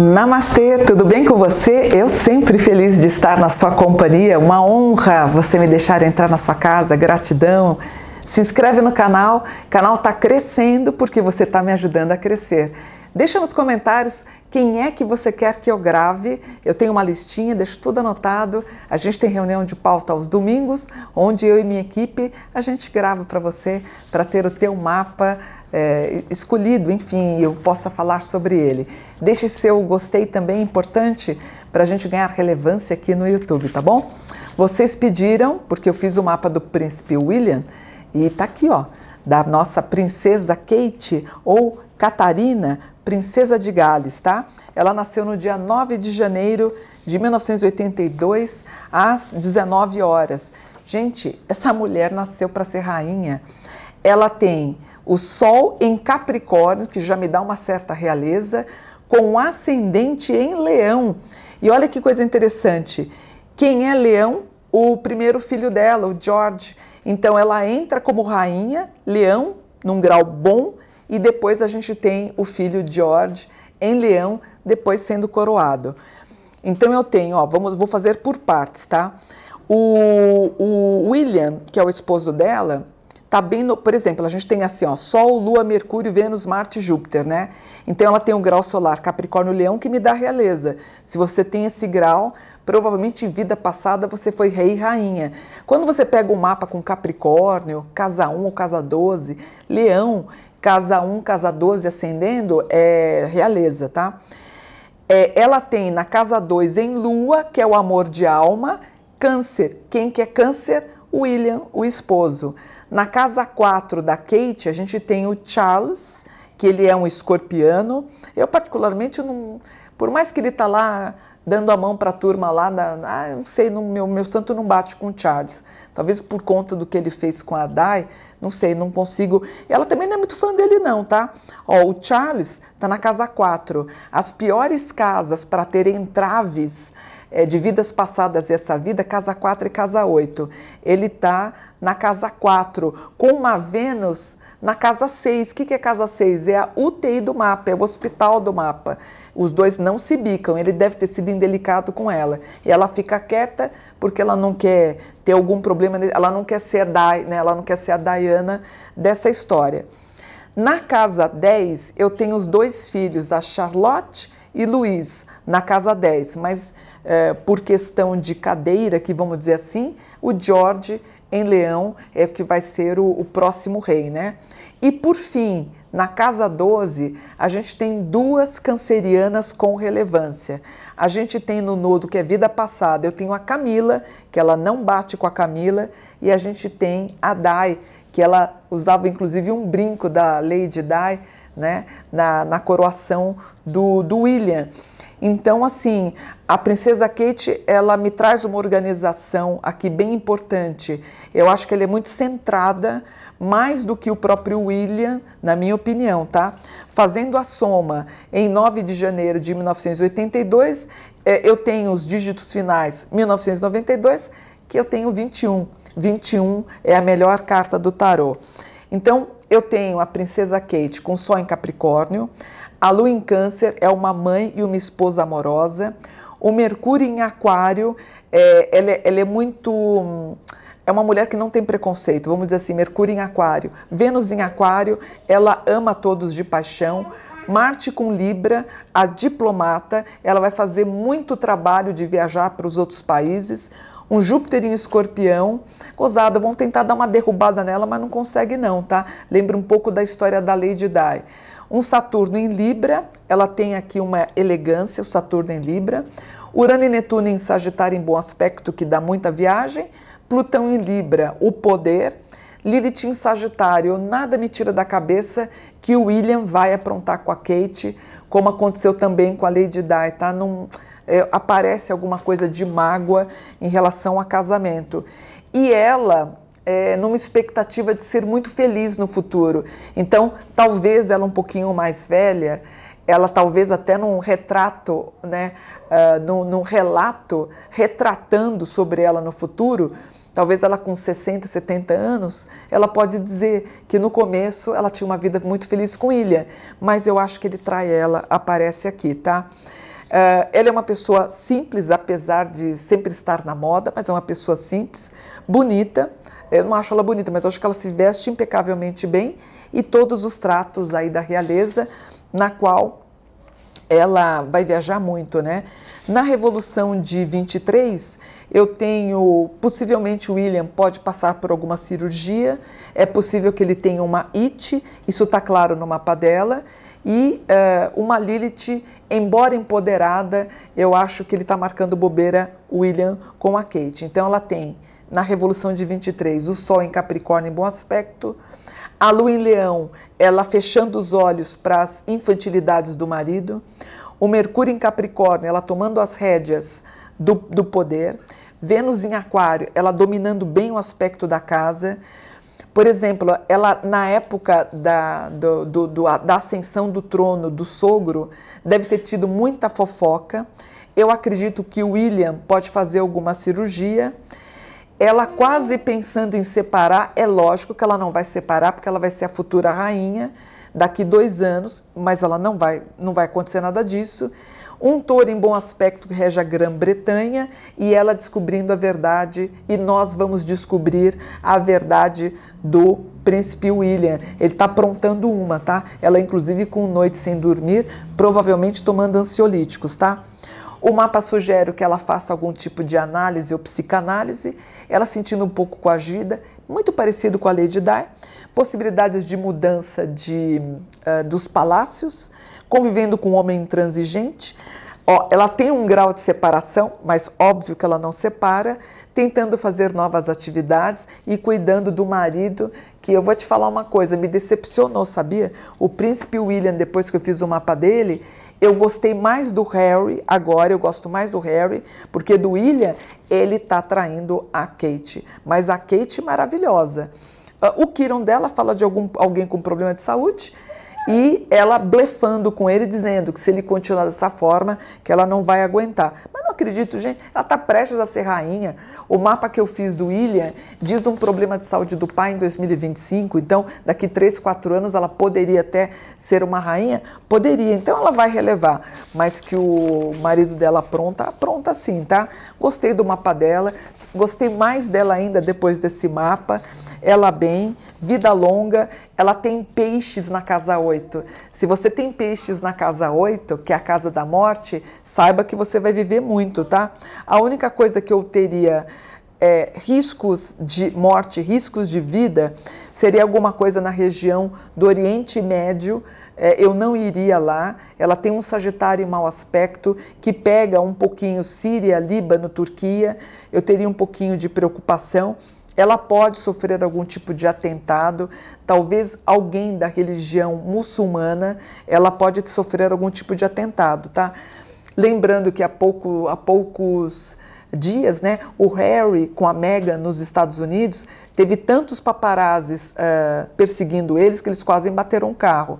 Namastê, tudo bem com você? Eu sempre feliz de estar na sua companhia, uma honra você me deixar entrar na sua casa, gratidão. Se inscreve no canal, o canal está crescendo porque você está me ajudando a crescer. Deixa nos comentários quem é que você quer que eu grave. Eu tenho uma listinha, deixo tudo anotado. A gente tem reunião de pauta aos domingos, onde eu e minha equipe a gente grava para você, para ter o teu mapa é, escolhido, enfim, eu possa falar sobre ele. Deixe seu gostei também, é importante para a gente ganhar relevância aqui no YouTube, tá bom? Vocês pediram, porque eu fiz o mapa do príncipe William e tá aqui, ó, da nossa princesa Kate ou Catarina, Princesa de Gales, tá? Ela nasceu no dia 9 de janeiro de 1982, às 19 horas. Gente, essa mulher nasceu para ser rainha. Ela tem o Sol em Capricórnio, que já me dá uma certa realeza, com o ascendente em Leão. E olha que coisa interessante. Quem é Leão? O primeiro filho dela, o George. Então ela entra como rainha, Leão, num grau bom, e depois a gente tem o filho George em leão, depois sendo coroado. Então eu tenho, ó, vamos, vou fazer por partes, tá? O, o William, que é o esposo dela, tá bem no, por exemplo, a gente tem assim, ó, Sol, Lua, Mercúrio, Vênus, Marte, Júpiter, né? Então ela tem um grau solar Capricórnio Leão que me dá realeza. Se você tem esse grau, provavelmente em vida passada você foi rei e rainha. Quando você pega um mapa com Capricórnio, casa 1 ou casa 12, Leão, casa 1, casa 12 ascendendo é realeza, tá? É, ela tem na casa 2 em lua, que é o amor de alma, câncer. Quem que é câncer? William, o esposo. Na casa 4 da Kate, a gente tem o Charles, que ele é um escorpiano. Eu particularmente não, por mais que ele está lá dando a mão para a turma lá, na, ah, eu não sei, no, meu, meu santo não bate com o Charles. Talvez por conta do que ele fez com a Dai, não sei, não consigo. Ela também não é muito fã dele, não, tá? Ó, o Charles tá na casa 4. As piores casas para ter entraves é, eh, de vidas passadas e essa vida, casa 4 e casa 8. Ele tá na casa 4, com uma Vênus na casa 6. O que, que é casa 6? É a UTI do mapa, é o hospital do mapa. Os dois não se bicam, ele deve ter sido indelicado com ela. E ela fica quieta porque ela não quer ter algum problema, ela não quer ser a, Dai, né? ela não quer ser a Diana dessa história. Na casa 10, eu tenho os dois filhos, a Charlotte e Luiz, na casa 10, mas é, por questão de cadeira, que vamos dizer assim, o George em Leão é que vai ser o, o próximo rei, né? E por fim, na casa 12, a gente tem duas cancerianas com relevância. A gente tem no nodo que é vida passada, eu tenho a Camila, que ela não bate com a Camila, e a gente tem a Dai, que ela usava inclusive um brinco da Lady Dai, né, na, na coroação do, do William. Então, assim, a Princesa Kate, ela me traz uma organização aqui bem importante. Eu acho que ela é muito centrada, mais do que o próprio William, na minha opinião, tá? Fazendo a soma, em 9 de janeiro de 1982, é, eu tenho os dígitos finais 1992, que eu tenho 21. 21 é a melhor carta do tarô. Então, eu tenho a Princesa Kate com Sol em Capricórnio, a Lua em Câncer é uma mãe e uma esposa amorosa, o Mercúrio em Aquário, é, ela, é, ela é muito. Hum, é uma mulher que não tem preconceito, vamos dizer assim, Mercúrio em Aquário. Vênus em Aquário, ela ama todos de paixão. Marte com Libra, a diplomata, ela vai fazer muito trabalho de viajar para os outros países um Júpiter em escorpião. Gozada, vão tentar dar uma derrubada nela, mas não consegue não, tá? Lembra um pouco da história da Lady Di. Um Saturno em Libra, ela tem aqui uma elegância, o Saturno em Libra. Urano e Netuno em Sagitário em bom aspecto, que dá muita viagem. Plutão em Libra, o poder. Lilith em Sagitário, nada me tira da cabeça que o William vai aprontar com a Kate, como aconteceu também com a Lady Di, tá? Num, é, aparece alguma coisa de mágoa em relação a casamento. E ela é, numa expectativa de ser muito feliz no futuro. Então, talvez ela um pouquinho mais velha, ela talvez até num retrato, né, uh, num, num, relato retratando sobre ela no futuro, talvez ela com 60, 70 anos, ela pode dizer que no começo ela tinha uma vida muito feliz com Ilha, mas eu acho que ele trai ela, aparece aqui, tá? Uh, ela é uma pessoa simples, apesar de sempre estar na moda, mas é uma pessoa simples, bonita. Eu não acho ela bonita, mas acho que ela se veste impecavelmente bem e todos os tratos aí da realeza, na qual ela vai viajar muito, né? Na Revolução de 23, eu tenho possivelmente o William pode passar por alguma cirurgia, é possível que ele tenha uma it, isso está claro no mapa dela. E uh, uma Lilith, embora empoderada, eu acho que ele está marcando bobeira William com a Kate. Então ela tem na Revolução de 23 o Sol em Capricórnio em bom aspecto, a Lua em Leão, ela fechando os olhos para as infantilidades do marido, o Mercúrio em Capricórnio, ela tomando as rédeas do, do poder, Vênus em Aquário, ela dominando bem o aspecto da casa. Por exemplo, ela na época da, do, do, do, da ascensão do trono do sogro, deve ter tido muita fofoca. Eu acredito que o William pode fazer alguma cirurgia. Ela quase pensando em separar, é lógico que ela não vai separar, porque ela vai ser a futura rainha daqui dois anos, mas ela não vai, não vai acontecer nada disso um touro em bom aspecto rege a Grã-Bretanha e ela descobrindo a verdade, e nós vamos descobrir a verdade do príncipe William. Ele está aprontando uma, tá? Ela, inclusive, com noite sem dormir, provavelmente tomando ansiolíticos, tá? O mapa sugere que ela faça algum tipo de análise ou psicanálise, ela sentindo um pouco coagida, muito parecido com a Lady Di, possibilidades de mudança de, uh, dos palácios, convivendo com um homem intransigente. Ó, ela tem um grau de separação, mas óbvio que ela não separa, tentando fazer novas atividades e cuidando do marido, que eu vou te falar uma coisa, me decepcionou, sabia? O príncipe William, depois que eu fiz o mapa dele, eu gostei mais do Harry, agora eu gosto mais do Harry, porque do William ele tá traindo a Kate. Mas a Kate maravilhosa. Ah, o Kiron dela fala de algum, alguém com problema de saúde e ela blefando com ele, dizendo que se ele continuar dessa forma, que ela não vai aguentar. Mas não acredito, gente, ela está prestes a ser rainha. O mapa que eu fiz do William diz um problema de saúde do pai em 2025, então daqui 3, 4 anos ela poderia até ser uma rainha? Poderia, então ela vai relevar. Mas que o marido dela apronta, apronta sim, tá? Gostei do mapa dela, Gostei mais dela ainda depois desse mapa. Ela bem, vida longa, ela tem peixes na casa 8. Se você tem peixes na casa 8, que é a casa da morte, saiba que você vai viver muito, tá? A única coisa que eu teria é, riscos de morte, riscos de vida, seria alguma coisa na região do Oriente Médio, é, eu não iria lá. Ela tem um Sagitário mau aspecto que pega um pouquinho Síria, Líbano, Turquia. Eu teria um pouquinho de preocupação. Ela pode sofrer algum tipo de atentado, talvez alguém da religião muçulmana, ela pode sofrer algum tipo de atentado, tá? Lembrando que há, pouco, há poucos dias, né, o Harry com a Meghan nos Estados Unidos teve tantos paparazes uh, perseguindo eles que eles quase bateram um carro.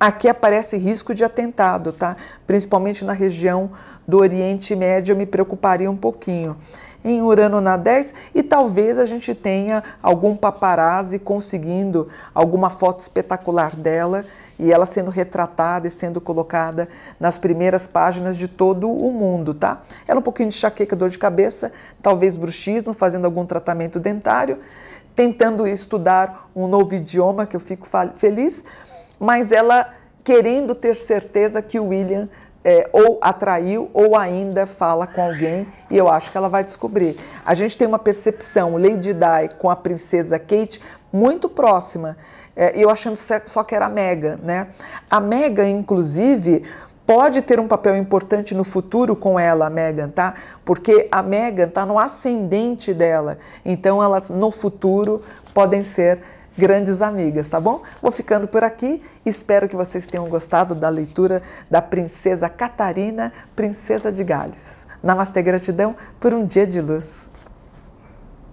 Aqui aparece risco de atentado, tá? Principalmente na região do Oriente Médio, eu me preocuparia um pouquinho. Em Urano na 10, e talvez a gente tenha algum paparazzi conseguindo alguma foto espetacular dela e ela sendo retratada e sendo colocada nas primeiras páginas de todo o mundo, tá? Ela é um pouquinho de chaqueca, dor de cabeça, talvez bruxismo, fazendo algum tratamento dentário, tentando estudar um novo idioma, que eu fico feliz, mas ela querendo ter certeza que o William é, ou atraiu ou ainda fala com alguém e eu acho que ela vai descobrir. A gente tem uma percepção Lady Di com a princesa Kate muito próxima. É, eu achando só que era a Mega, né? A Mega, inclusive, pode ter um papel importante no futuro com ela, a Megan, tá? Porque a Megan tá no ascendente dela. Então elas no futuro podem ser grandes amigas, tá bom? Vou ficando por aqui, espero que vocês tenham gostado da leitura da Princesa Catarina, Princesa de Gales. Namastê, gratidão por um dia de luz.